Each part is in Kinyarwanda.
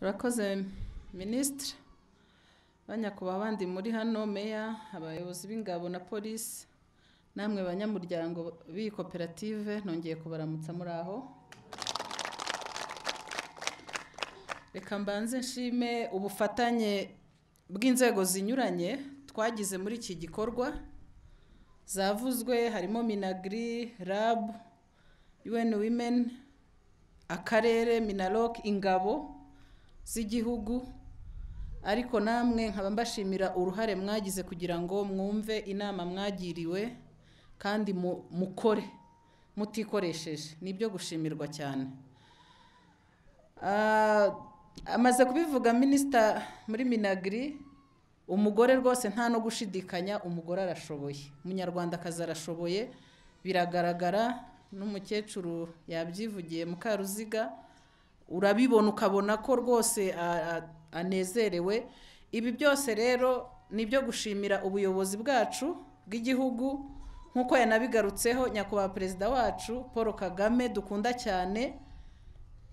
Urakoze minisitiri ba abandi muri hano meya abayobozi b'ingabo na polisi namwe banyamuryango b'iyi koperative nongeye kubaramutsa muri aho reka mbanze nshime ubufatanye bw'inzego zinyuranye twagize muri iki gikorwa zavuzwe harimo minagiri rabu yuweni wimeni akarere minaloc ingabo z'igihugu ariko namwe nkaba mbashimira uruhare mwagize kugira ngo mwumve inama mwagiriwe kandi mukore mutikoresheje nibyo gushimirwa cyane ah, amaze kubivuga minisita muri minagiri umugore rwose nta no gushidikanya umugore arashoboye umunyarwandakazi arashoboye biragaragara n'umukecuru yabyivugiye mukaruziga urabibona ukabona ko rwose anezerewe ibi byose rero ni ibyo gushimira ubuyobozi bwacu bw'igihugu nk'uko yanabigarutseho nyakubahwa perezida wacu paul kagame dukunda cyane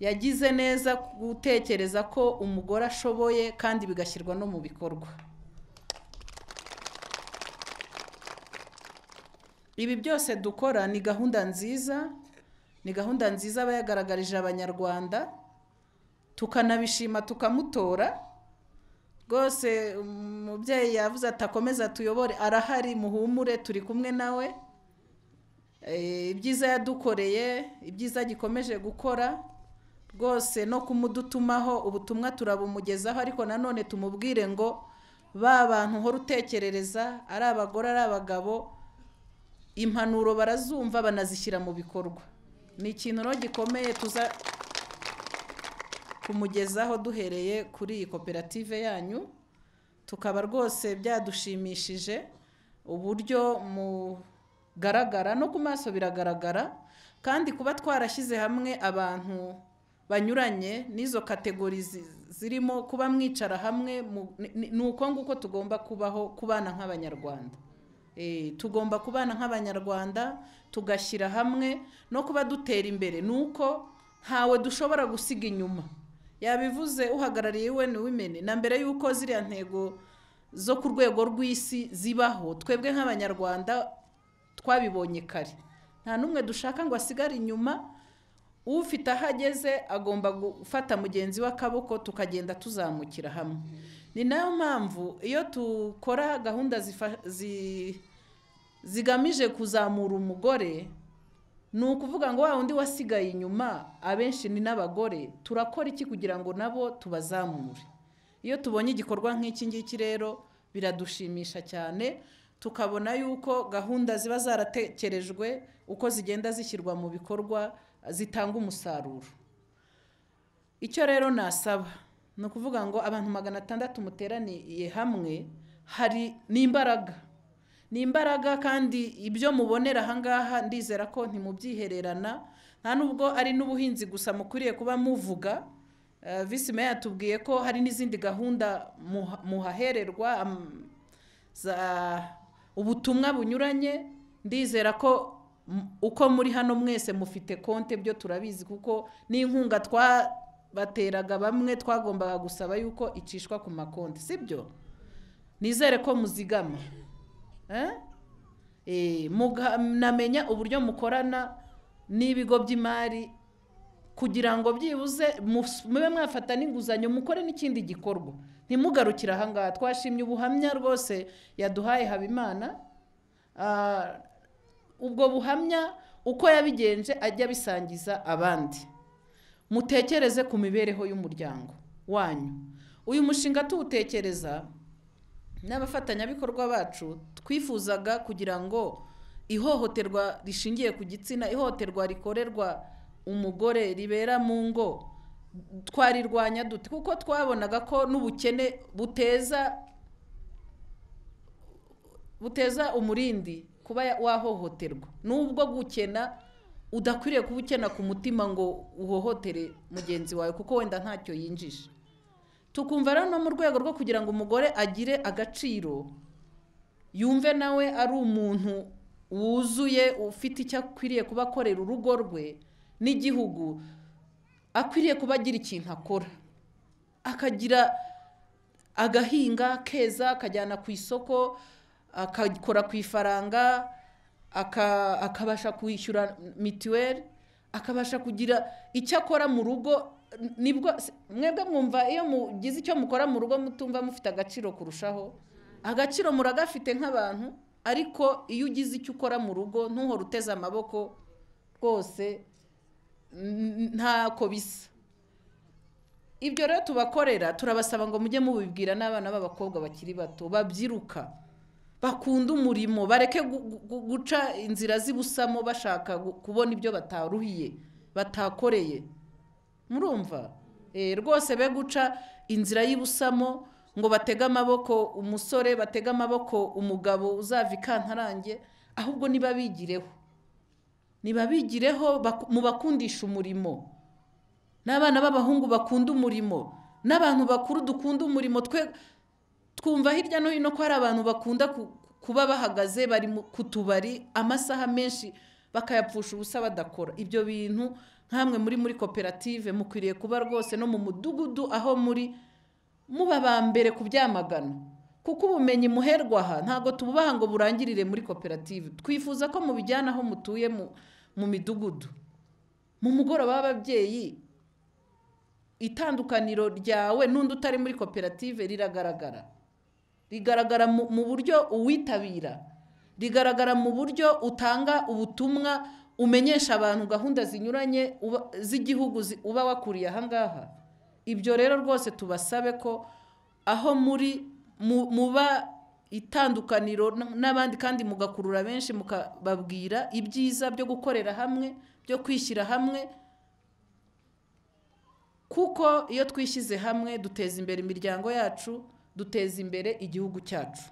yagize neza gutekereza ko umugore ashoboye kandi bigashyirwa no mu bikorwa ibi byose dukora ni gahunda nziza ni gahunda nziza aba yagaragarije abanyarwanda tukanabishima tukamutora rwose umubyeyi yavuze atakomeza tuyobore arahari muhumure turi kumwe nawe eh, ibyiza yadukoreye ibyiza gikomeje gukora rwose no kumudutumaho ubutumwa turabumugezaho ariko nanone tumubwire ngo ba bantu uhora utekerereza ari abagore ari abagabo impanuro barazumva banazishyira mu bikorwa ni ikintu gikomeye tuza kumugezaho duhereye kuri iyi koperative yanyu tukaba rwose byadushimishije uburyo mugaragara no ku maso biragaragara kandi kuba twarashyize hamwe abantu banyuranye n'izo kategori zirimo kuba mwicara hamwe ni uko nguko tugomba kubaho kubana nk'abanyarwanda eh, tugomba kubana nk'abanyarwanda tugashyira hamwe no kuba dutera imbere ni uko ntawe dushobora gusiga inyuma yabivuze uhagarariye UN wimene na mbere y'uko ziriya ntego zo ku rwego rw'isi zibaho twebwe nk'abanyarwanda twabibonye kare nta n'umwe dushaka ngo asigare inyuma ufite aho ageze agomba gufata mugenzi we akaboko tukagenda tuzamukira hamwe ni nayo mpamvu iyo tukora gahunda zigamije kuzamura umugore ni ukuvuga ngo wa wundi wasigaye inyuma abenshi ni n'abagore turakora iki kugira ngo nabo tubazamure iyo tubonye igikorwa nk'iki ngiki rero biradushimisha cyane tukabona yuko gahunda ziba zaratekerejwe uko zigenda zishyirwa mu bikorwa zitanga umusaruro icyo rero nasaba ni ukuvuga ngo abantu magana atandatu muteraniye hamwe hari n'imbaraga ni imbaraga kandi ibyo mubonera aha ngaha ndizera ko ntimubyihererana nta nubwo ari n'ubuhinzi gusa mukwiriye kuba muvuga eh, visi meya yatubwiye ko hari n'izindi gahunda muhahererwa za ubutumwa bunyuranye ndizera ko uko muri hano mwese mufite konte byo turabizi kuko n'inkunga twabateraga bamwe twagombaga gusaba yuko icishwa ku makonti sibyo nizere ko muzigama Eh? Eh, namenya uburyo mukorana n'ibigo by'imari kugira ngo byibuze mube mwafata n'inguzanyo mukore n'ikindi gikorwa ntimugarukire ahangaha twashimye ubuhamya rwose yaduhaye habimana ah, ubwo buhamya uko yabigenje ajya abisangiza abandi mutekereze ku mibereho y'umuryango wanyu uyu mushinga tuwutekereza n'abafatanyabikorwa bacu twifuzaga kugira ngo ihohoterwa rishingiye ku gitsina ihohoterwa rikorerwa umugore ribera mu ngo twarirwanya dute kuko twabonaga ko n'ubukene buteza buteza umurindi kuba wahohoterwa n'ubwo gukena udakwiriye kuba ukena ku mutima ngo uhohotere mugenzi wawe kuko wenda ntacyo yinjije tukumva rero no mu rwego rwo kugira ngo umugore agire agaciro yumve nawe ari umuntu wuzuye ufite icyo akwiriye kuba akorera urugo rwe n'igihugu akwiriye kuba agira ikintu akora akagira agahinga keza akajyana ku isoko akakora ku ifaranga akabasha kwishyura mituweli akabasha kugira icyo akora mu rugo nibwo mwebwe mwumva iyo mugize icyo mukora mu rugo mutumva mufite agaciro kurushaho agaciro muragafite nk'abantu ariko iyo ugize icyo ukora mu rugo ntuhore uteze amaboko rwose ntako bisa ibyo rero tubakorera turabasaba ngo mujye mubibwira n'abana b'abakobwa bakiri bato babyiruka bakunda umurimo bareke guca inzira zibusamo bashaka kubona ibyo bataruhiye batakoreye murumva eh, rwose be guca inzira y'ibusamo ngo batege amaboko umusore batege amaboko umugabo uzava ikantarange ahubwo niba bigireho niba bigireho mu bakundisha umurimo n'abana b'abahungu bakunda umurimo n'abantu bakuru dukunda umurimo twe twumva hirya no hino ko hari abantu bakunda kuba bahagaze bari ku tubari amasaha menshi bakayapfusha ubusa badakora ibyo bintu nk'amwe muri muri koperative mukwiriye kuba rwose no mu mudugudu aho muri muba ba mbere ku byamagano kuko ubumenyi muherwa aha ntabwo tububaha ngo burangirire muri koperative twifuza ko mubijyana aho mutuye mu midugudu mu mugoroba w'ababyeyi itandukaniro ryawe n'undi utari muri koperative riragaragara rigaragara mu buryo uwitabira rigaragara mu buryo utanga ubutumwa umenyesha abantu gahunda zinyuranye z'igihugu uba wakuriye aha ibyo rero rwose tubasabe ko aho muri muba itandukaniro n'abandi kandi mugakurura benshi mukababwira ibyiza byo gukorera hamwe byo kwishyira hamwe kuko iyo twishyize hamwe duteza imbere imiryango yacu duteza imbere igihugu cyacu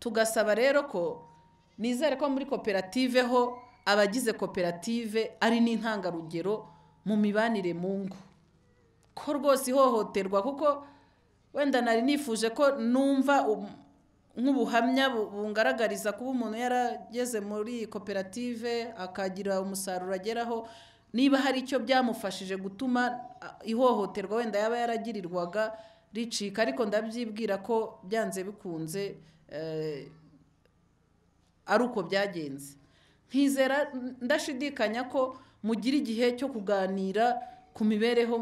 tugasaba rero ko nizere ko muri koperative ho abagize koperative ari n'intangarugero mu mibanire mu ngo ko rwose ihohoterwa kuko wenda nari nifuje ko numva um, nk'ubuhamya bungaragariza kuba umuntu yarageze muri koperative akagira umusaruro ageraho niba hari icyo byamufashije gutuma ihohoterwa wenda yaba yaragirirwaga ricika ariko ndabyibwira ko byanze bikunze Eh, ari uko byagenze nkizera ndashidikanya ko mugira igihe cyo kuganira ku mibereho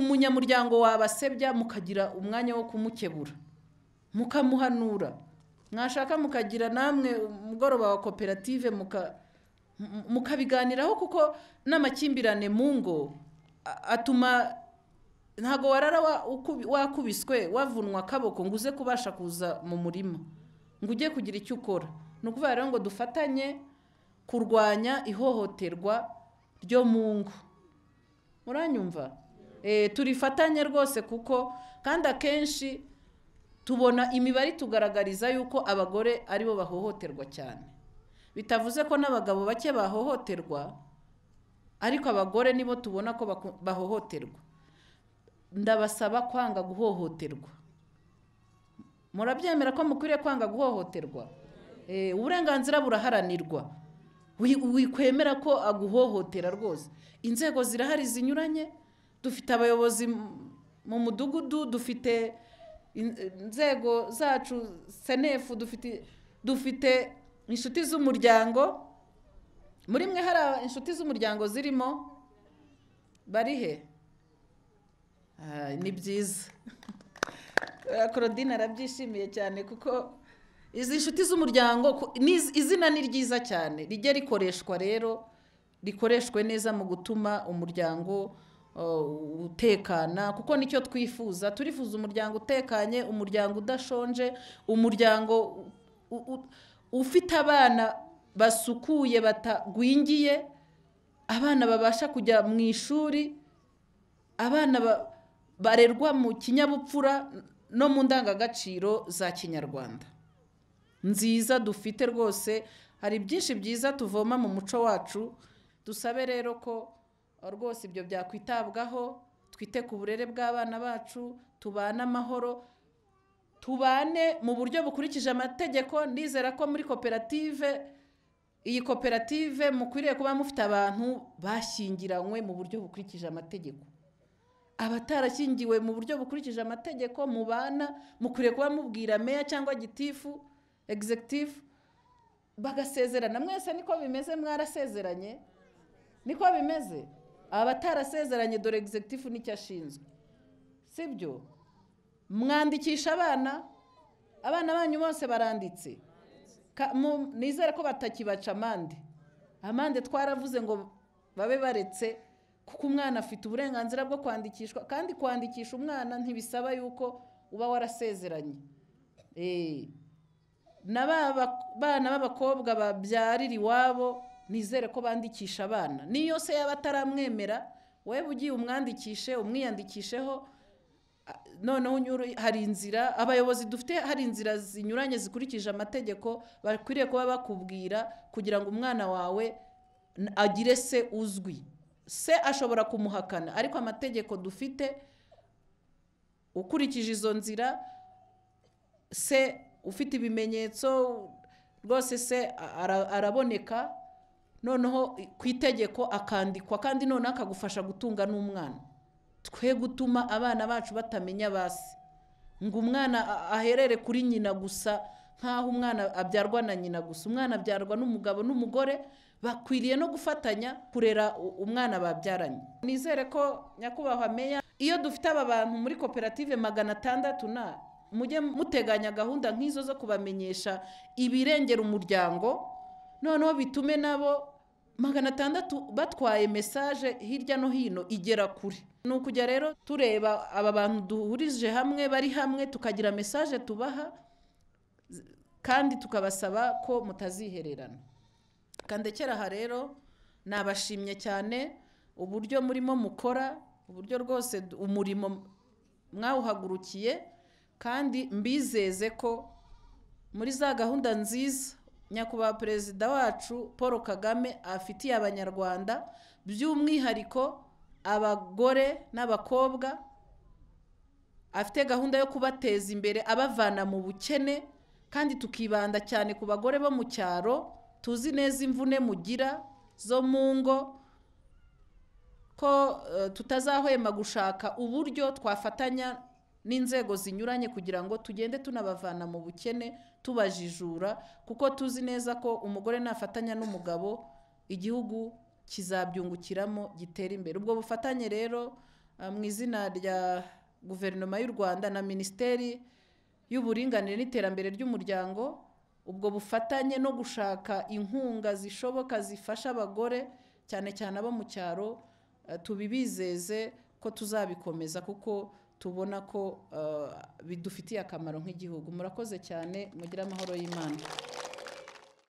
umunyamuryango wabasebya mukagira umwanya wo kumukebura mukamuhanura mwashaka mukagira namwe umugoroba wa koperative mukabiganiraho kuko n'amakimbirane mu ngo atuma ntabwo warara wakubiswe wavunwa akaboko ngo uze kubasha kuza mu murima ngo ujye kugira icyo ukora ni ukuvuga rero ngo dufatanye kurwanya ihohoterwa ryo mu ngo muranyumva eh, turifatanye rwose kuko kandi akenshi tubona imibare itugaragariza yuko abagore aribo bahohoterwa cyane bitavuze ko n'abagabo bake bahohoterwa ariko abagore nibo tubona ko bahohoterwa ndabasaba kwanga guhohoterwa murabyemera ko mukwiriye kwanga guhohoterwa eh, uburenganzira buraharanirwa wikwemera ko aguhohotera rwose inzego zirahari zinyuranye dufite abayobozi mu mudugudu dufite inzego zacu senefu dufite inshuti z'umuryango muri mwe hari inshuti z'umuryango zirimo barihe? he Eh, ni byiza korodine eh, arabyishimiye cyane kuko izi nshuti z'umuryango izina ni ryiza cyane rijya rikoreshwa rero rikoreshwe neza mu gutuma umuryango eh, utekana kuko nicyo twifuza turifuza umuryango utekanye umuryango udashonje umuryango ufite abana basukuye batagwingiye abana babasha kujya mu ishuri abana ba barerwa mu kinyabupfura no mu ndangagaciro za kinyarwanda nziza dufite rwose hari byinshi byiza tuvoma mu muco wacu dusabe rero ko rwose ibyo byakwitabwaho twite ku burere bw'abana bacu tubane amahoro tubane mu buryo bukurikije amategeko nizera ko muri koperative iyi koperative mukwiriye kuba mufite abantu bashyingiranywe mu buryo bukurikije amategeko abatarashyingiwe mu buryo bukurikije amategeko mubana mukwiriye kuba mubwira meya cyangwa gitifu egizegitifu bagasezerana mwese niko bimeze mwarasezeranye niko bimeze abatarasezeranye dore egizegitifu nicyo ashinzwe si byo mwandikisha abana abana banyu bose baranditse nizere ko batakibaca amande amande twaravuze ngo babe baretse kuko umwana afite uburenganzira bwo kwandikishwa kandi kwandikisha umwana ntibisaba yuko uba warasezeranye eh, na ba bana b'abakobwa babyarira iwabo nizere ko bandikisha abana n'iyo se yaba ataramwemera weba ugiye umwandikishe umwiyandikisheho noneho hari inzira abayobozi dufite hari inzira zinyuranye zikurikije amategeko bakwiriye kuba bakubwira kugira ngo umwana wawe agire se uzwi se ashobora kumuhakana ariko amategeko dufite ukurikije izo nzira se ufite ibimenyetso rwose se araboneka noneho ku itegeko akandikwa kandi noneho akagufasha gutunga n'umwana twe gutuma abana bacu batamenya basi ngo umwana aherere kuri nyina gusa nk'aho umwana abyarwa na nyina gusa umwana abyarwa n'umugabo n'umugore bakwiriye no gufatanya kurera umwana babyaranye nizere ko nyakubahwa meya iyo dufite aba bantu muri koperative magana atandatu na mujye muteganya gahunda nk'izo zo kubamenyesha ibirengera umuryango noneho bitume nabo magana atandatu batwaye mesaje hirya no hino igera kure ni ukujya rero tureba aba bantu duhurije hamwe bari hamwe tukagira mesaje tubaha kandi tukabasaba ko mutazihererana kandekera aha rero nabashimye cyane uburyo murimo mukora uburyo rwose umurimo mwawuhagurukiye kandi mbizeze ko muri za gahunda nziza nyakubahwa perezida wacu paul kagame afitiye abanyarwanda by'umwihariko abagore n'abakobwa afite gahunda yo kubateza imbere abavana mu bukene kandi tukibanda cyane ku bagore bo mu cyaro tuzi neza imvune mugira zo mu ngo ko e, tutazahwema gushaka uburyo twafatanya n'inzego zinyuranye kugira ngo tugende tunabavana mu bukene tubajijura kuko tuzi neza ko umugore nafatanya n'umugabo igihugu kizabyungukiramo gitera imbere ubwo bufatanye rero e, mu izina rya guverinoma y'u rwanda na minisiteri y'uburinganire n'iterambere ry'umuryango ubwo bufatanye no gushaka inkunga zishoboka zifasha abagore cyane cyane abo mu cyaro eh, tubibizeze ko tuzabikomeza kuko tubona ko eh, bidufitiye akamaro nk'igihugu murakoze cyane mugira amahoro y'imana